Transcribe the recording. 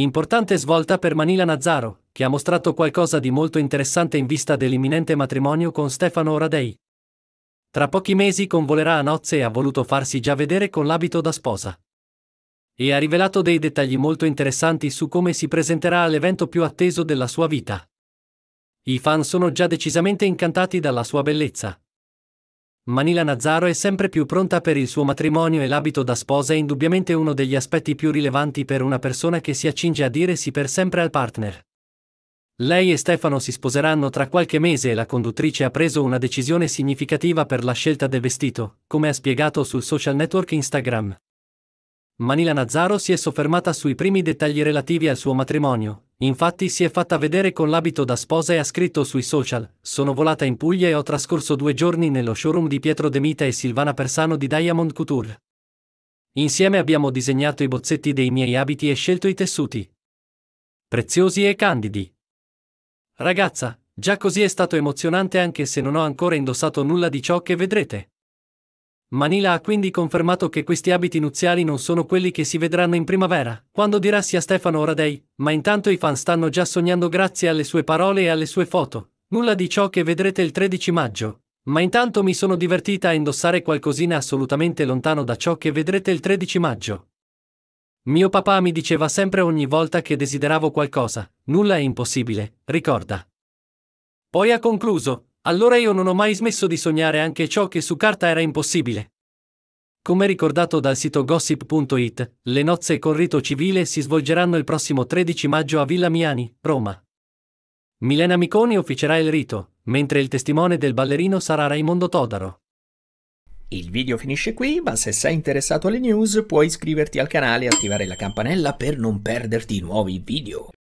Importante svolta per Manila Nazzaro, che ha mostrato qualcosa di molto interessante in vista dell'imminente matrimonio con Stefano Oradei. Tra pochi mesi convolerà a nozze e ha voluto farsi già vedere con l'abito da sposa. E ha rivelato dei dettagli molto interessanti su come si presenterà all'evento più atteso della sua vita. I fan sono già decisamente incantati dalla sua bellezza, Manila Nazzaro è sempre più pronta per il suo matrimonio e l'abito da sposa è indubbiamente uno degli aspetti più rilevanti per una persona che si accinge a dire sì per sempre al partner. Lei e Stefano si sposeranno tra qualche mese e la conduttrice ha preso una decisione significativa per la scelta del vestito, come ha spiegato sul social network Instagram. Manila Nazzaro si è soffermata sui primi dettagli relativi al suo matrimonio, Infatti si è fatta vedere con l'abito da sposa e ha scritto sui social, sono volata in Puglia e ho trascorso due giorni nello showroom di Pietro De Mita e Silvana Persano di Diamond Couture. Insieme abbiamo disegnato i bozzetti dei miei abiti e scelto i tessuti. Preziosi e candidi. Ragazza, già così è stato emozionante anche se non ho ancora indossato nulla di ciò che vedrete. Manila ha quindi confermato che questi abiti nuziali non sono quelli che si vedranno in primavera, quando dirà sia Stefano Oradei, ma intanto i fan stanno già sognando grazie alle sue parole e alle sue foto. Nulla di ciò che vedrete il 13 maggio. Ma intanto mi sono divertita a indossare qualcosina assolutamente lontano da ciò che vedrete il 13 maggio. Mio papà mi diceva sempre ogni volta che desideravo qualcosa, nulla è impossibile, ricorda. Poi ha concluso, allora io non ho mai smesso di sognare anche ciò che su carta era impossibile. Come ricordato dal sito gossip.it, le nozze con rito civile si svolgeranno il prossimo 13 maggio a Villa Miani, Roma. Milena Miconi officerà il rito, mentre il testimone del ballerino sarà Raimondo Todaro. Il video finisce qui, ma se sei interessato alle news puoi iscriverti al canale e attivare la campanella per non perderti nuovi video.